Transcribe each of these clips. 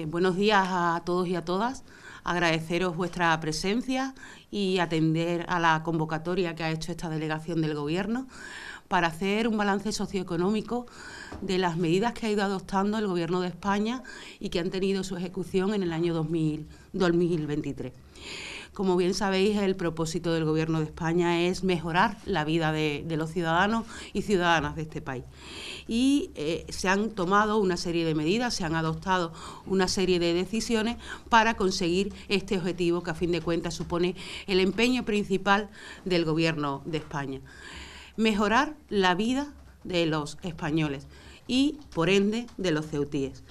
Eh, buenos días a todos y a todas. Agradeceros vuestra presencia y atender a la convocatoria que ha hecho esta delegación del Gobierno para hacer un balance socioeconómico de las medidas que ha ido adoptando el Gobierno de España y que han tenido su ejecución en el año 2023. Como bien sabéis, el propósito del Gobierno de España es mejorar la vida de, los ciudadanos y ciudadanas de este país. Y eh, se han tomado una serie de medidas, se han adoptado una serie de decisiones para conseguir este objetivo que a fin de cuentas supone el empeño principal del Gobierno de España. Mejorar la vida de los españoles y, por ende, de los ceutíes.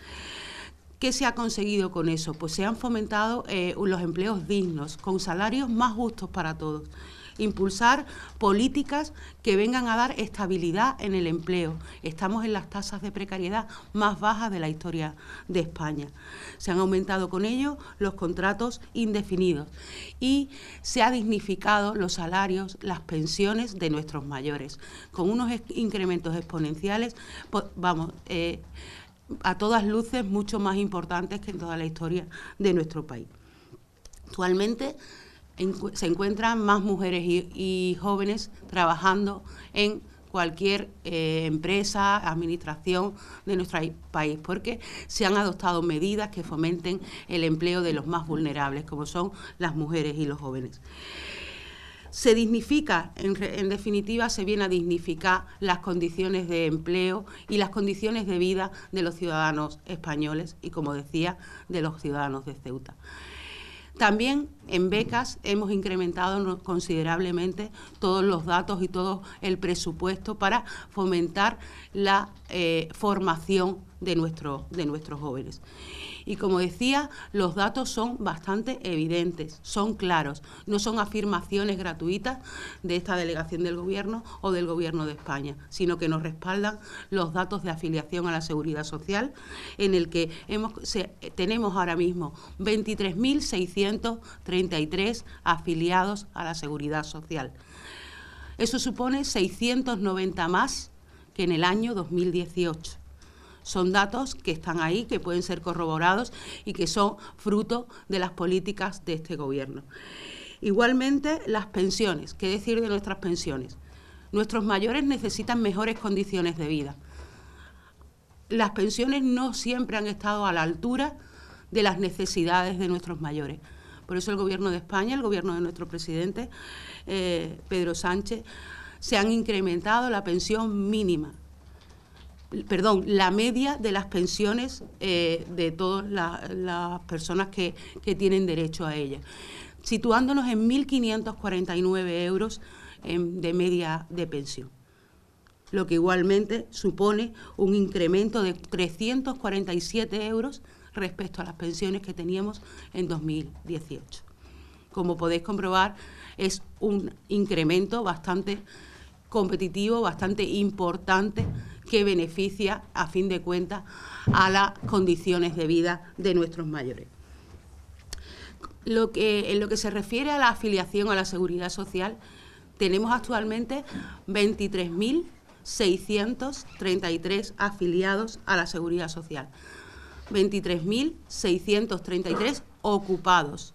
¿Qué se ha conseguido con eso? Pues se han fomentado eh, los empleos dignos, con salarios más justos para todos impulsar políticas que vengan a dar estabilidad en el empleo. Estamos en las tasas de precariedad más bajas de la historia de España. Se han aumentado con ello los contratos indefinidos y se han dignificado los salarios, las pensiones de nuestros mayores, con unos incrementos exponenciales, vamos, eh, a todas luces mucho más importantes que en toda la historia de nuestro país. Actualmente se encuentran más mujeres y, jóvenes trabajando en cualquier eh, empresa, administración de nuestro país, porque se han adoptado medidas que fomenten el empleo de los más vulnerables, como son las mujeres y los jóvenes se dignifica, en, definitiva, se viene a dignificar las condiciones de empleo y las condiciones de vida de los ciudadanos españoles y, como decía, de los ciudadanos de Ceuta. También en becas hemos incrementado considerablemente todos los datos y todo el presupuesto para fomentar la eh, formación de, nuestro, de nuestros jóvenes. Y como decía, los datos son bastante evidentes, son claros, no son afirmaciones gratuitas de esta delegación del Gobierno o del Gobierno de España, sino que nos respaldan los datos de afiliación a la Seguridad Social, en el que hemos, tenemos ahora mismo 23.633 afiliados a la Seguridad Social. Eso supone 690 más que en el año 2018 son datos que están ahí, que pueden ser corroborados y que son fruto de las políticas de este gobierno. Igualmente, las pensiones. ¿Qué decir de nuestras pensiones? Nuestros mayores necesitan mejores condiciones de vida. Las pensiones no siempre han estado a la altura de las necesidades de nuestros mayores. Por eso el Gobierno de España, el Gobierno de nuestro presidente, eh, Pedro Sánchez, se han incrementado la pensión mínima perdón, la media de las pensiones eh, de todas las, personas que, tienen derecho a ellas, situándonos en 1.549 euros em, de media de pensión, lo que igualmente supone un incremento de 347 euros respecto a las pensiones que teníamos en 2018. Como podéis comprobar, es un incremento bastante competitivo, bastante importante que beneficia, a fin de cuentas, a las condiciones de vida de nuestros mayores. en lo que se refiere a la afiliación a la seguridad social, tenemos actualmente 23.633 afiliados a la seguridad social, 23.633 ocupados.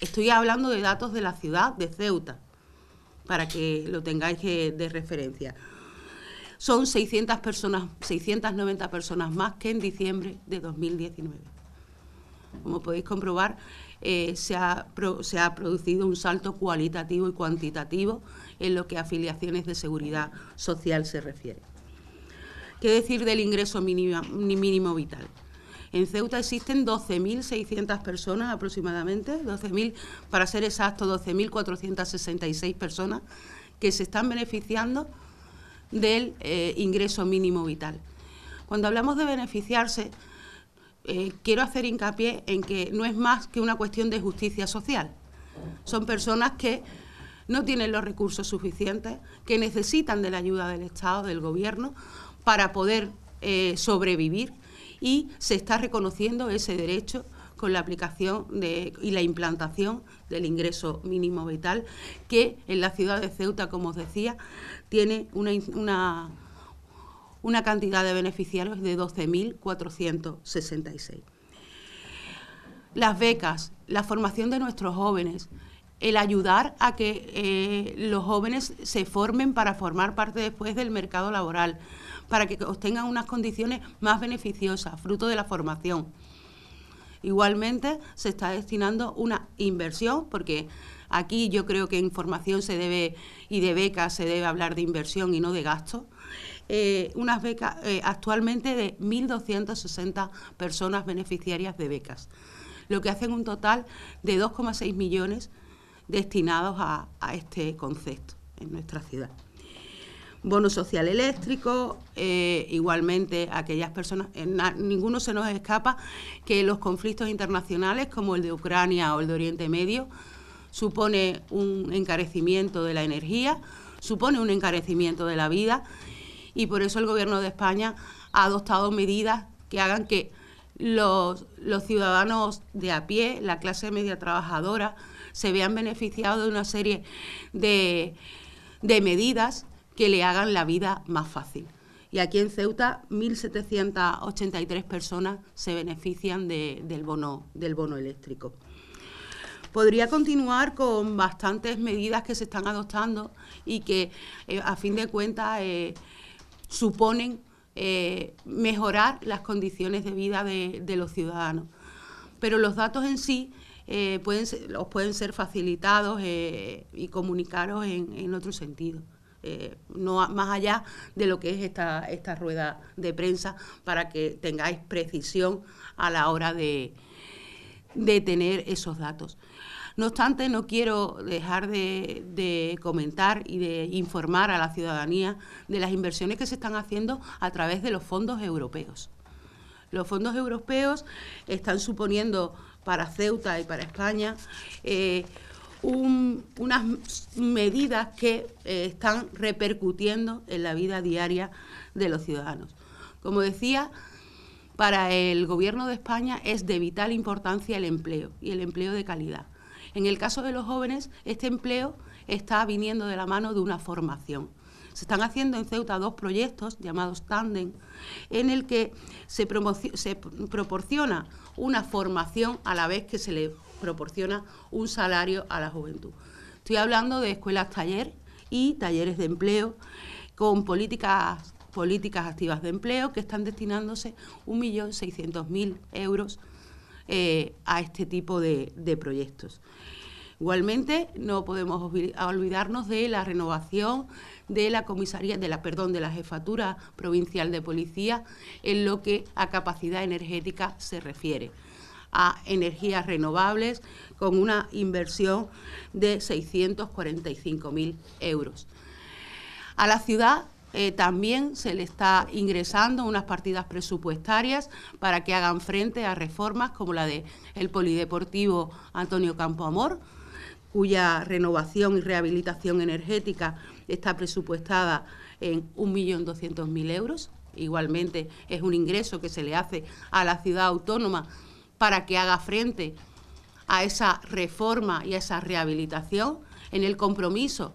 Estoy hablando de datos de la ciudad de Ceuta, para que lo tengáis de referencia son 600 personas, 690 personas más que en diciembre de 2019. Como podéis comprobar, eh, se, ha, producido un salto cualitativo y cuantitativo en lo que a afiliaciones de seguridad social se refiere. ¿Qué decir del ingreso mínimo, vital? En Ceuta existen 12.600 personas aproximadamente, 12.000, para ser exacto, 12.466 personas que se están beneficiando del eh, ingreso mínimo vital. Cuando hablamos de beneficiarse, eh, quiero hacer hincapié en que no es más que una cuestión de justicia social. Son personas que no tienen los recursos suficientes, que necesitan de la ayuda del Estado, del Gobierno, para poder eh, sobrevivir y se está reconociendo ese derecho con la aplicación de, y la implantación del ingreso mínimo vital, que en la ciudad de Ceuta, como os decía, tiene una, cantidad de beneficiarios de 12.466. Las becas, la formación de nuestros jóvenes, el ayudar a que eh, los jóvenes se formen para formar parte después del mercado laboral, para que obtengan unas condiciones más beneficiosas, fruto de la formación Igualmente se está destinando una inversión, porque aquí yo creo que en formación se debe y de becas se debe hablar de inversión y no de gasto. Eh, unas becas eh, actualmente de 1.260 personas beneficiarias de becas, lo que hacen un total de 2,6 millones destinados a este concepto en nuestra ciudad bono social eléctrico, eh, igualmente aquellas personas, eh, ninguno se nos escapa que los conflictos internacionales como el de Ucrania o el de Oriente Medio supone un encarecimiento de la energía, supone un encarecimiento de la vida y por eso el Gobierno de España ha adoptado medidas que hagan que los, ciudadanos de a pie, la clase media trabajadora, se vean beneficiados de una serie de, de medidas que le hagan la vida más fácil. Y aquí en Ceuta, 1.783 personas se benefician del, bono, eléctrico. Podría continuar con bastantes medidas que se están adoptando y que, eh, a fin de cuentas, eh, suponen eh, mejorar las condiciones de vida de, los ciudadanos. Pero los datos en sí pueden, pueden ser facilitados y comunicaros en otro sentido. Eh, no más allá de lo que es esta, rueda de prensa, para que tengáis precisión a la hora de, de tener esos datos. No obstante, no quiero dejar de, comentar y de informar a la ciudadanía de las inversiones que se están haciendo a través de los fondos europeos. Los fondos europeos están suponiendo para Ceuta y para España eh, unas medidas que eh, están repercutiendo en la vida diaria de los ciudadanos. Como decía, para el Gobierno de España es de vital importancia el empleo y el empleo de calidad. En el caso de los jóvenes, este empleo está viniendo de la mano de una formación. Se están haciendo en Ceuta dos proyectos llamados Tandem, en el que se, se proporciona una formación a la vez que se le proporciona un salario a la juventud. Estoy hablando de escuelas taller y talleres de empleo con políticas, políticas activas de empleo que están destinándose 1.600.000 euros eh, a este tipo de, de proyectos. Igualmente, no podemos olvidarnos de la renovación de la comisaría, de la, perdón, de la jefatura provincial de policía en lo que a capacidad energética se refiere a energías renovables con una inversión de 645.000 euros. A la ciudad eh, también se le está ingresando unas partidas presupuestarias para que hagan frente a reformas como la del Polideportivo Antonio Campoamor, cuya renovación y rehabilitación energética está presupuestada en 1.200.000 euros. Igualmente es un ingreso que se le hace a la ciudad autónoma para que haga frente a esa reforma y a esa rehabilitación en el compromiso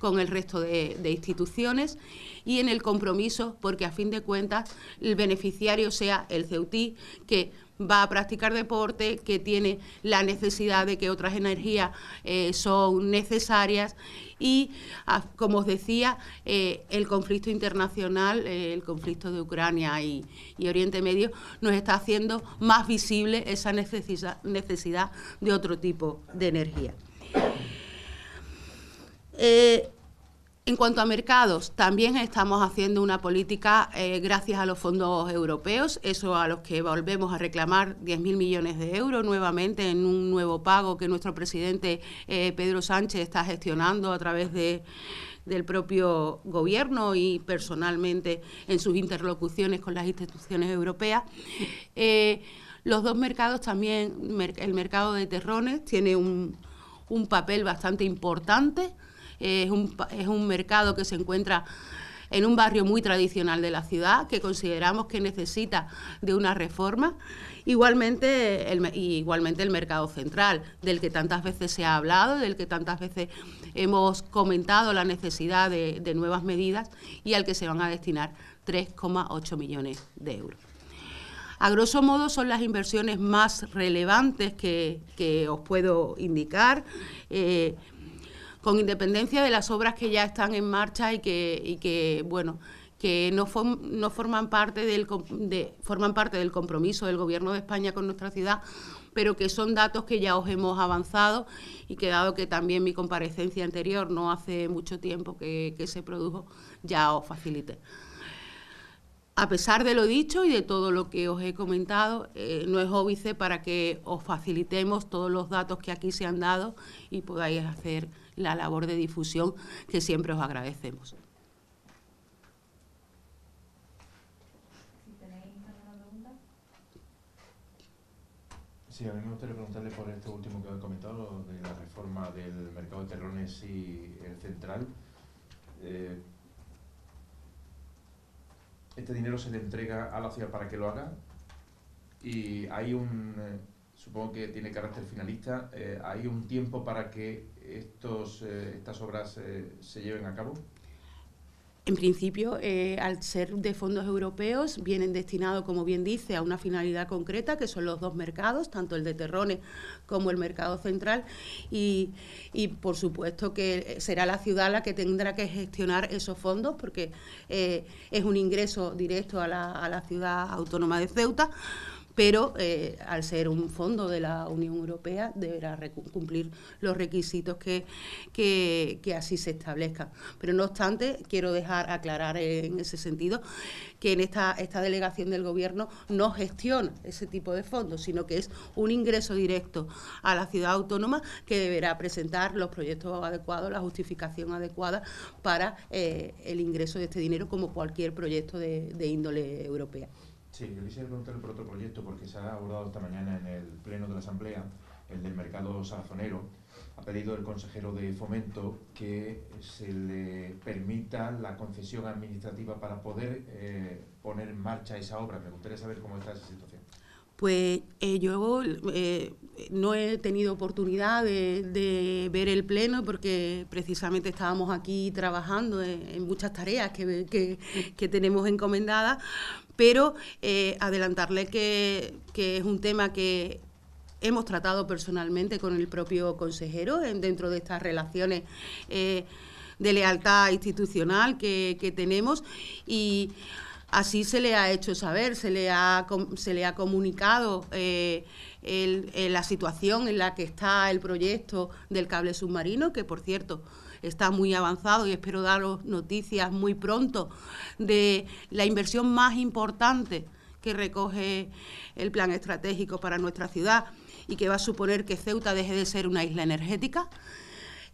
con el resto de, instituciones y en el compromiso porque a fin de cuentas el beneficiario sea el Ceutí que va a practicar deporte, que tiene la necesidad de que otras energías eh, son necesarias y, ah, como os decía, eh, el conflicto internacional, eh, el conflicto de Ucrania y, y, Oriente Medio, nos está haciendo más visible esa necesidad, necesidad de otro tipo de energía. En cuanto a mercados, también estamos haciendo una política eh, gracias a los fondos europeos, eso a los que volvemos a reclamar 10.000 millones de euros nuevamente en un nuevo pago que nuestro presidente eh, Pedro Sánchez está gestionando a través del propio gobierno y personalmente en sus interlocuciones con las instituciones europeas. Eh, los dos mercados también, el mercado de terrones tiene un papel bastante importante es un, mercado que se encuentra en un barrio muy tradicional de la ciudad que consideramos que necesita de una reforma. Igualmente el, igualmente el mercado central, del que tantas veces se ha hablado, del que tantas veces hemos comentado la necesidad de, nuevas medidas y al que se van a destinar 3,8 millones de euros. A grosso modo son las inversiones más relevantes que, os puedo indicar. Eh, con independencia de las obras que ya están en marcha y que, bueno, que no, forman, parte del, compromiso del Gobierno de España con nuestra ciudad, pero que son datos que ya os hemos avanzado y que dado que también mi comparecencia anterior, no hace mucho tiempo que, se produjo, ya os facilité. A pesar de lo dicho y de todo lo que os he comentado, eh, no es óbice para que os facilitemos todos los datos que aquí se han dado y podáis hacer la labor de difusión que siempre os agradecemos. Sí, a mí me gustaría preguntarle por este último que ha comentado, de la reforma del mercado de terrones y el central. Eh, este dinero se le entrega a la ciudad para que lo haga y hay un, eh, supongo que tiene carácter finalista, eh, hay un tiempo para que eh, estas obras eh, se lleven a cabo? En principio, eh, al ser de fondos europeos, vienen destinados, como bien dice, a una finalidad concreta, que son los dos mercados, tanto el de Terrones como el mercado central, y, por supuesto que será la ciudad la que tendrá que gestionar esos fondos, porque es un ingreso directo a la, a la ciudad autónoma de Ceuta pero eh, al ser un fondo de la Unión Europea deberá cumplir los requisitos que, así se establezcan. Pero no obstante, quiero dejar aclarar en ese sentido que en esta, esta delegación del Gobierno no gestiona ese tipo de fondos, sino que es un ingreso directo a la ciudad autónoma que deberá presentar los proyectos adecuados, la justificación adecuada para eh, el ingreso de este dinero como cualquier proyecto de índole europea. Sí, yo quisiera preguntarle por otro proyecto, porque se ha abordado esta mañana en el Pleno de la Asamblea, el del mercado sazonero. Ha pedido el consejero de Fomento que se le permita la concesión administrativa para poder eh, poner en marcha esa obra. Me gustaría saber cómo está esa situación. Pues eh, yo eh, no he tenido oportunidad de, ver el pleno porque precisamente estábamos aquí trabajando en, muchas tareas que, tenemos encomendadas, pero eh, adelantarle que, es un tema que hemos tratado personalmente con el propio consejero dentro de estas relaciones eh, de lealtad institucional que, tenemos y así se le ha hecho saber, se le ha, se le ha comunicado eh, la situación en la que está el proyecto del cable submarino, que por cierto está muy avanzado y espero daros noticias muy pronto de la inversión más importante que recoge el plan estratégico para nuestra ciudad y que va a suponer que Ceuta deje de ser una isla energética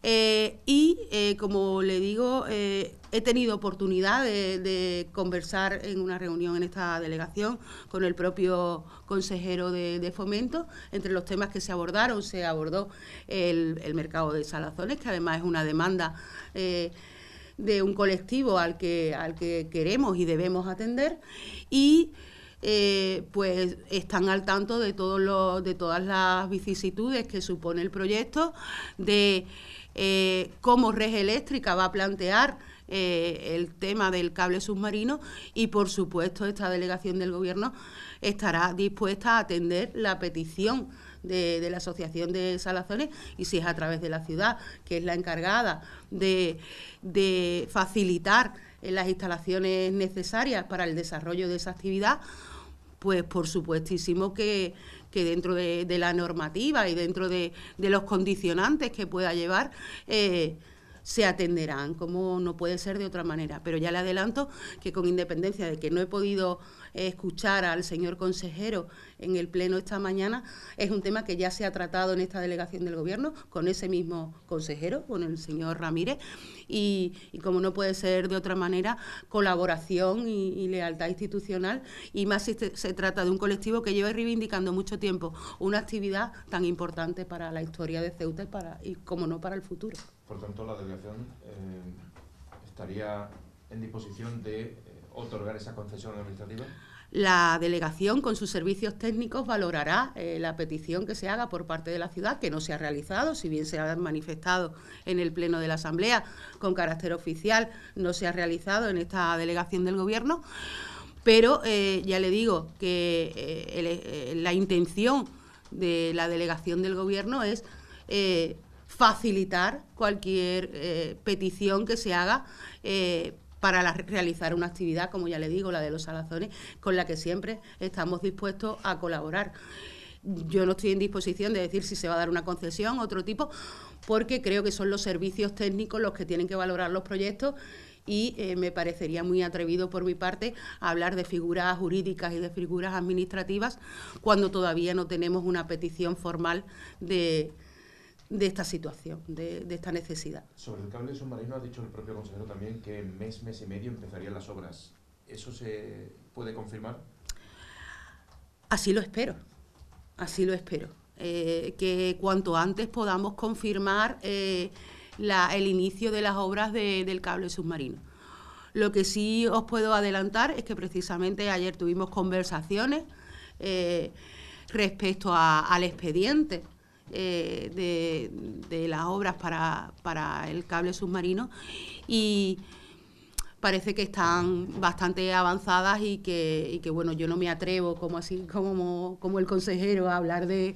eh, y eh, como le digo, eh, he tenido oportunidad de, conversar en una reunión en esta delegación con el propio consejero de, fomento. Entre los temas que se abordaron se abordó el, el mercado de salazones, que además es una demanda de un colectivo al que, al que queremos y debemos atender. Y eh, pues están al tanto de, de todas las vicisitudes que supone el proyecto, de eh, cómo Red Eléctrica va a plantear eh, el tema del cable submarino y por supuesto esta delegación del gobierno estará dispuesta a atender la petición de, la Asociación de Salazones y si es a través de la ciudad, que es la encargada de facilitar las instalaciones necesarias para el desarrollo de esa actividad, pues por supuestísimo que, que dentro de, la normativa y dentro de, los condicionantes que pueda llevar, eh, se atenderán, como no puede ser de otra manera. Pero ya le adelanto que con independencia de que no he podido escuchar al señor consejero en el Pleno esta mañana, es un tema que ya se ha tratado en esta delegación del Gobierno con ese mismo consejero, con el señor Ramírez, y, como no puede ser de otra manera, colaboración y, lealtad institucional, y más si se trata de un colectivo que lleva reivindicando mucho tiempo una actividad tan importante para la historia de Ceuta y, para, y como no, para el futuro. Por tanto, la delegación eh, estaría en disposición de eh, otorgar esa concesión administrativa? La delegación, con sus servicios técnicos, valorará eh, la petición que se haga por parte de la ciudad, que no se ha realizado, si bien se ha manifestado en el Pleno de la Asamblea con carácter oficial, no se ha realizado en esta delegación del Gobierno. Pero eh, ya le digo que eh, la intención de la delegación del Gobierno es facilitar cualquier petición que se haga para realizar una actividad, como ya le digo, la de los salazones, con la que siempre estamos dispuestos a colaborar. Yo no estoy en disposición de decir si se va a dar una concesión, otro tipo, porque creo que son los servicios técnicos los que tienen que valorar los proyectos y eh, me parecería muy atrevido por mi parte hablar de figuras jurídicas y de figuras administrativas cuando todavía no tenemos una petición formal de, de esta situación, de, esta necesidad. Sobre el cable submarino ha dicho el propio consejero también que en mes, mes y medio empezarían las obras. ¿Eso se puede confirmar? Así lo espero, así lo espero. Eh, que cuanto antes podamos confirmar eh, el inicio de las obras del cable submarino. Lo que sí os puedo adelantar es que precisamente ayer tuvimos conversaciones eh, respecto al expediente eh, de, las obras para, el cable submarino y parece que están bastante avanzadas y que, bueno, yo no me atrevo como así como, el consejero a hablar de,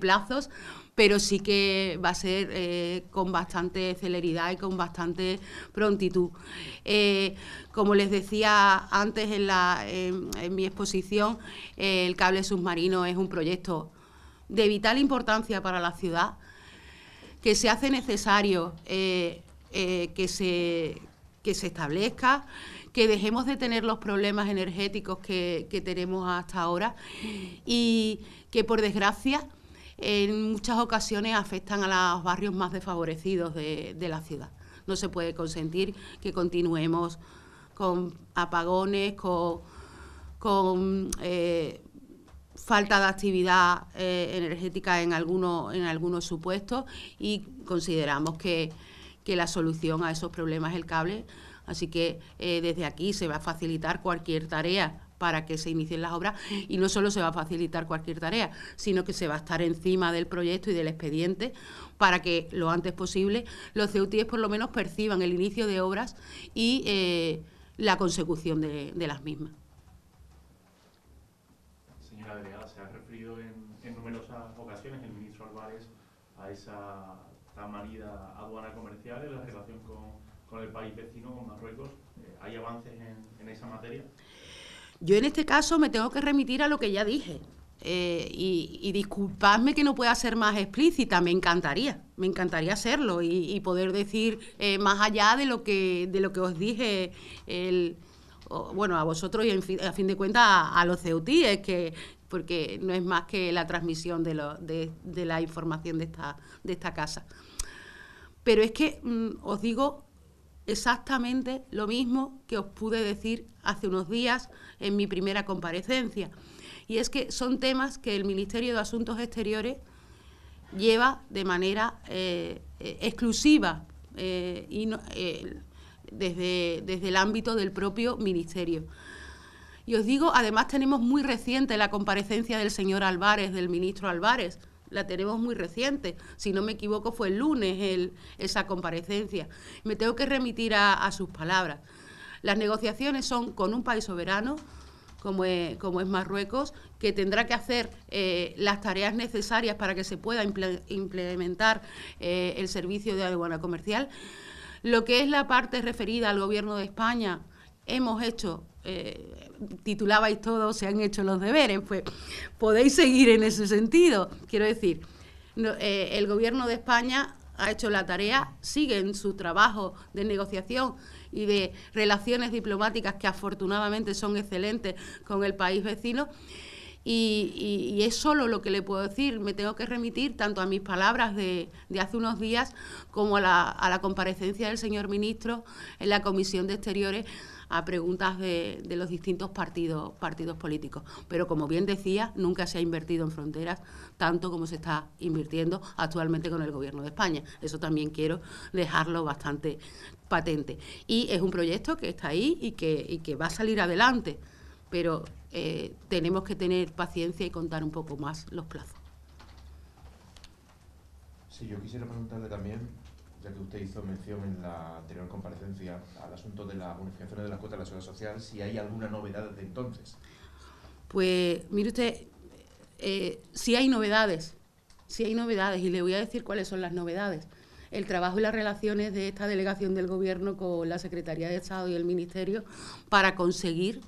plazos, pero sí que va a ser eh, con bastante celeridad y con bastante prontitud. Eh, como les decía antes en, la, en, mi exposición, el cable submarino es un proyecto de vital importancia para la ciudad, que se hace necesario eh, eh, que, se, se establezca, que dejemos de tener los problemas energéticos que, tenemos hasta ahora y que por desgracia en muchas ocasiones afectan a los barrios más desfavorecidos de, la ciudad. No se puede consentir que continuemos con apagones, con, eh, falta de actividad eh, energética en algunos, en algunos supuestos y consideramos que, la solución a esos problemas es el cable. Así que eh, desde aquí se va a facilitar cualquier tarea para que se inicien las obras y no solo se va a facilitar cualquier tarea, sino que se va a estar encima del proyecto y del expediente para que lo antes posible los ceutíes por lo menos perciban el inicio de obras y eh, la consecución de las mismas se ha referido en, numerosas ocasiones el ministro Álvarez a esa tan manida aduana comercial en la relación con, con el país vecino, con Marruecos. Eh, ¿Hay avances en, esa materia? Yo en este caso me tengo que remitir a lo que ya dije. Eh, y, disculpadme que no pueda ser más explícita, me encantaría, me encantaría hacerlo y, poder decir eh, más allá de lo que de lo que os dije el, bueno, a vosotros y a fin de cuentas a, a los ceutíes, que, porque no es más que la transmisión de, la información de esta, casa. Pero es que mm, os digo exactamente lo mismo que os pude decir hace unos días en mi primera comparecencia. Y es que son temas que el Ministerio de Asuntos Exteriores lleva de manera eh, eh, exclusiva eh, y desde el ámbito del propio Ministerio. Y os digo, además tenemos muy reciente la comparecencia del señor Álvarez, del ministro Álvarez, la tenemos muy reciente, si no me equivoco fue el lunes el, esa comparecencia. Me tengo que remitir a, sus palabras. Las negociaciones son con un país soberano, como es, como es Marruecos, que tendrá que hacer eh, las tareas necesarias para que se pueda implementar eh, el servicio de aduana comercial. Lo que es la parte referida al Gobierno de España, hemos hecho eh, titulabais todos, se han hecho los deberes, pues podéis seguir en ese sentido. Quiero decir, eh, el gobierno de España ha hecho la tarea, sigue en su trabajo de negociación y de relaciones diplomáticas que afortunadamente son excelentes con el país vecino. Y, es solo lo que le puedo decir. Me tengo que remitir tanto a mis palabras de, de hace unos días como a la, a la, comparecencia del señor ministro en la Comisión de Exteriores a preguntas de, los distintos partidos, partidos políticos. Pero como bien decía, nunca se ha invertido en fronteras tanto como se está invirtiendo actualmente con el Gobierno de España. Eso también quiero dejarlo bastante patente. Y es un proyecto que está ahí y que, va a salir adelante, pero eh, tenemos que tener paciencia y contar un poco más los plazos. Si yo quisiera preguntarle también que usted hizo mención en la anterior comparecencia al asunto de la bonificación de las cuotas de la seguridad social, si hay alguna novedad desde entonces. Pues mire usted, eh, si hay novedades, si hay novedades, y le voy a decir cuáles son las novedades. El trabajo y las relaciones de esta delegación del Gobierno con la Secretaría de Estado y el Ministerio para conseguir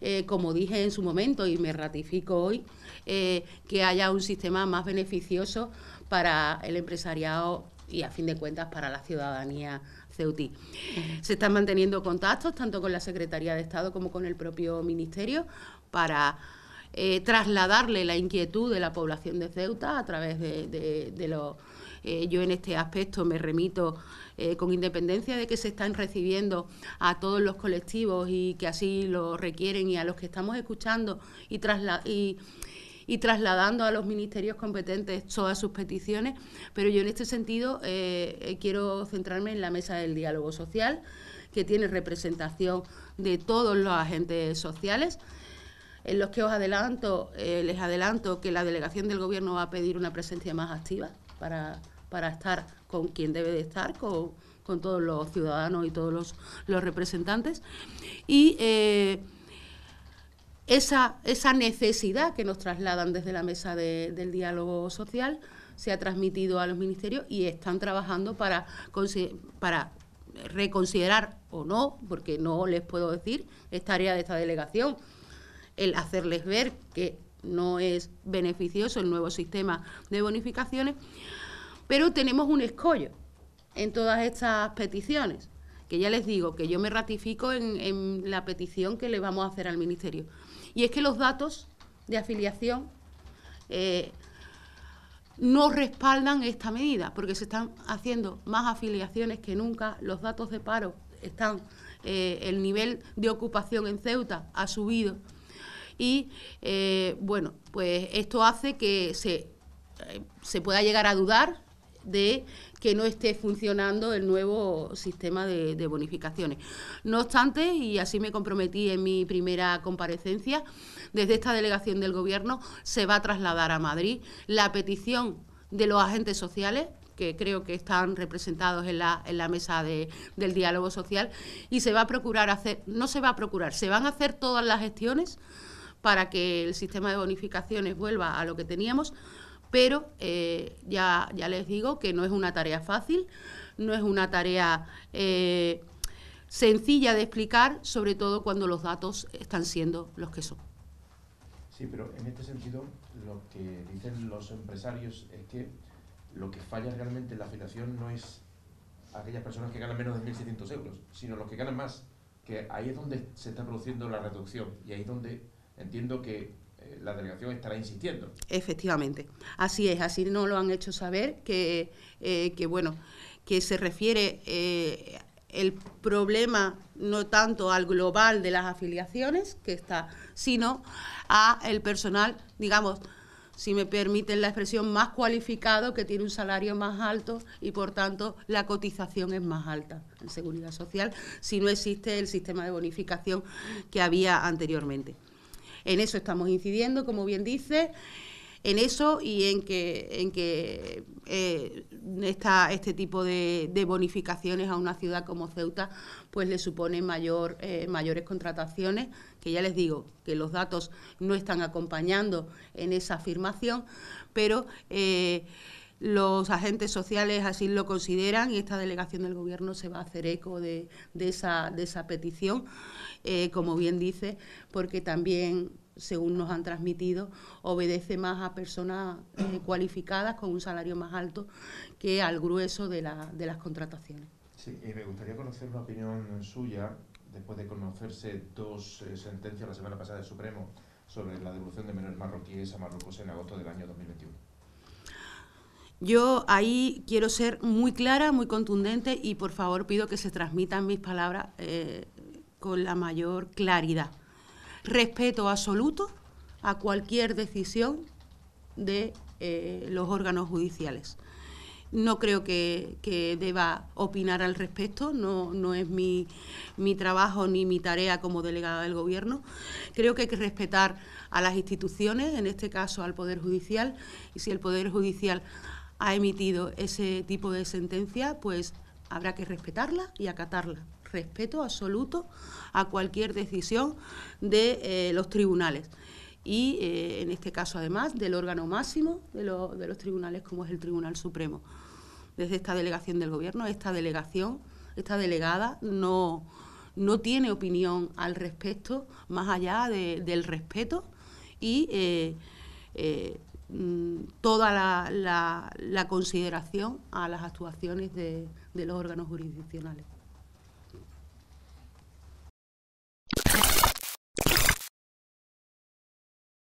eh, como dije en su momento y me ratifico hoy, eh, que haya un sistema más beneficioso para el empresariado y a fin de cuentas para la ciudadanía ceutí. Se están manteniendo contactos tanto con la Secretaría de Estado como con el propio Ministerio para eh, trasladarle la inquietud de la población de Ceuta a través de, de, los... Eh, yo en este aspecto me remito eh, con independencia de que se están recibiendo a todos los colectivos y que así lo requieren y a los que estamos escuchando y, trasla y y trasladando a los ministerios competentes todas sus peticiones, pero yo en este sentido eh, eh, quiero centrarme en la mesa del diálogo social, que tiene representación de todos los agentes sociales en los que os adelanto, eh, les adelanto que la delegación del Gobierno va a pedir una presencia más activa para, estar con quien debe de estar, con, todos los ciudadanos y todos los, representantes. Y esa, esa necesidad que nos trasladan desde la mesa de, del diálogo social se ha transmitido a los ministerios y están trabajando para, reconsiderar o no, porque no les puedo decir, esta tarea de esta delegación, el hacerles ver que no es beneficioso el nuevo sistema de bonificaciones, pero tenemos un escollo en todas estas peticiones, que ya les digo que yo me ratifico en la petición que le vamos a hacer al Ministerio. Y es que los datos de afiliación eh, no respaldan esta medida, porque se están haciendo más afiliaciones que nunca, los datos de paro están, eh, el nivel de ocupación en Ceuta ha subido y, eh, bueno, pues esto hace que se, se pueda llegar a dudar de que no esté funcionando el nuevo sistema de, bonificaciones. No obstante, y así me comprometí en mi primera comparecencia, desde esta delegación del Gobierno se va a trasladar a Madrid la petición de los agentes sociales que creo que están representados en la, en la mesa de, del diálogo social, y se va a procurar hacer, no se va a procurar, se van a hacer todas las gestiones para que el sistema de bonificaciones vuelva a lo que teníamos, pero eh, ya, ya les digo que no es una tarea fácil, no es una tarea eh, sencilla de explicar, sobre todo cuando los datos están siendo los que son. Sí, pero en este sentido lo que dicen los empresarios es que lo que falla realmente en la afiliación no es aquellas personas que ganan menos de 1.600 euros, sino los que ganan más, que ahí es donde se está produciendo la reducción y ahí es donde entiendo que la delegación estará insistiendo. Efectivamente, así es, así no lo han hecho saber, que, eh, que bueno, que se refiere eh, el problema no tanto al global de las afiliaciones, que está, sino a el personal, digamos, si me permiten la expresión, más cualificado, que tiene un salario más alto y por tanto la cotización es más alta en seguridad social, si no existe el sistema de bonificación que había anteriormente. En eso estamos incidiendo, como bien dice, en eso y en que, en que eh, este tipo de, bonificaciones a una ciudad como Ceuta pues le supone eh, mayores contrataciones, que ya les digo que los datos no están acompañando en esa afirmación, pero... Eh, los agentes sociales así lo consideran y esta delegación del Gobierno se va a hacer eco de, esa, petición, eh, como bien dice, porque también según nos han transmitido, obedece más a personas eh, cualificadas con un salario más alto que al grueso de, las contrataciones. Sí, y me gustaría conocer una opinión suya, después de conocerse dos eh, sentencias la semana pasada del Supremo sobre la devolución de menores marroquíes a Marruecos en agosto del año 2021. Yo ahí quiero ser muy clara, muy contundente y por favor pido que se transmitan mis palabras eh, con la mayor claridad. Respeto absoluto a cualquier decisión de eh, los órganos judiciales. No creo que, deba opinar al respecto, no, no es mi, mi, trabajo ni mi tarea como delegada del Gobierno. Creo que hay que respetar a las instituciones, en este caso al Poder Judicial, y si el Poder Judicial ha emitido ese tipo de sentencia, pues habrá que respetarla y acatarla. Respeto absoluto a cualquier decisión de eh, los tribunales y, eh, en este caso, además, del órgano máximo de, los tribunales, como es el Tribunal Supremo. Desde esta delegación del Gobierno, esta delegación, esta delegada no, tiene opinión al respecto, más allá del respeto y eh, Mm, toda la, consideración a las actuaciones de los órganos jurisdiccionales.